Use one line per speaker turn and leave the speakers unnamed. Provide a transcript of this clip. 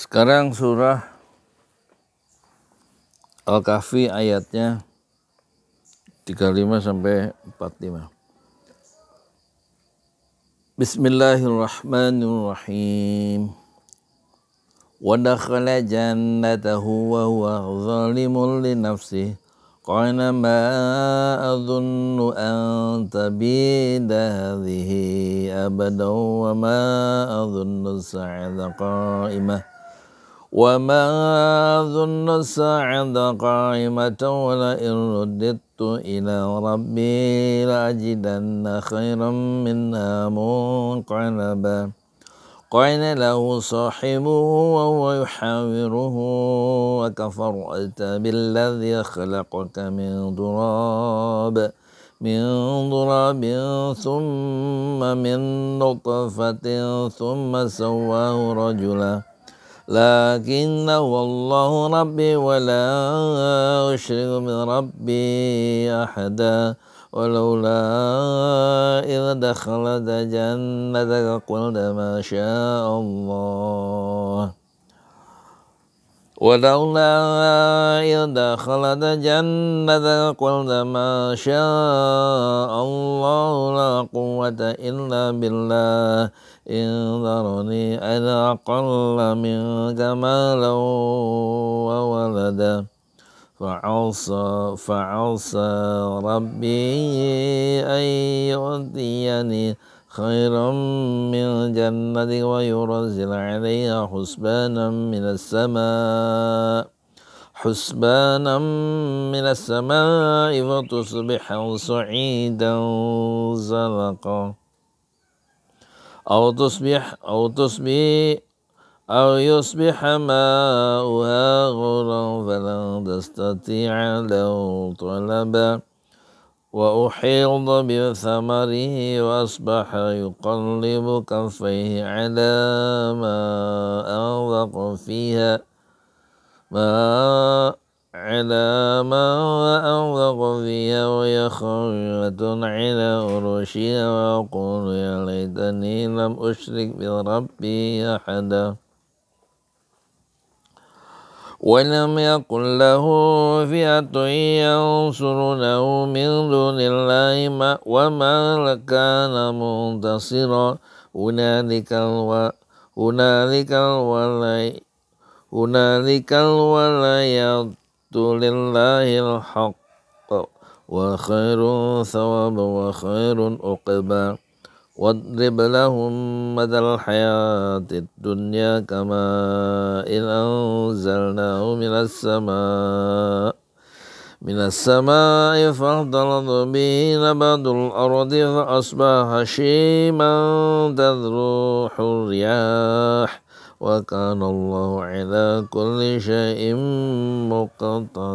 Sekarang surah Al-Kahfi ayatnya 35 sampai 45. Bismillahirrahmanirrahim. ودخل جنته وهو ظالم لنفسه قال ما أظن أن تبيد هذه أبدا وما أظن الساعة قائمة وما أظن الساعة قائمة ولئن رددت إلى ربي لأجدن خيرا منها منقلبا قال له صاحبه وهو يحاوره وكفرت بالذي خلقك من ضراب من ضراب ثم من نطفة ثم سواه رجلاً لكن هو الله ربي ولا أشرك من ربي أحدا ولولا إذ دخلت جنتك قلت ما شاء الله ولولا إذ دخلت جنة قلت ما شاء الله لا قوة إلا بالله إن ذرني أنا أقل منك مالا وولدا فعصى فعصى ربي أن يؤتيني خيرا من الجنة وينزل عليها حسبانا من السماء حسبانا من السماء فتصبح سعيدا زلقا أو تصبح أو تصبح أو يصبح ماؤها غورا فلن تستطيع له طلبا وأحيط بثمره وأصبح يقلب كفيه على ما أنفق فيها ما على ما أنفق فيها وهي خاوية على عروشها ويقول يا ليتني لم أشرك بربي أحدا ولم يكن له فئة ينصرونه من دون الله وما كان منتصرا هنالك هنالك الولاية هنالك الولاية لله الحق وخير ثواب وخير أقبال واضرب لهم مدى الحياة الدنيا كماء إن أنزلناه من السماء من السماء فاختلط به نبات الأرض فأصبح هشيما تذروح الرياح وكان الله على كل شيء مقتدرا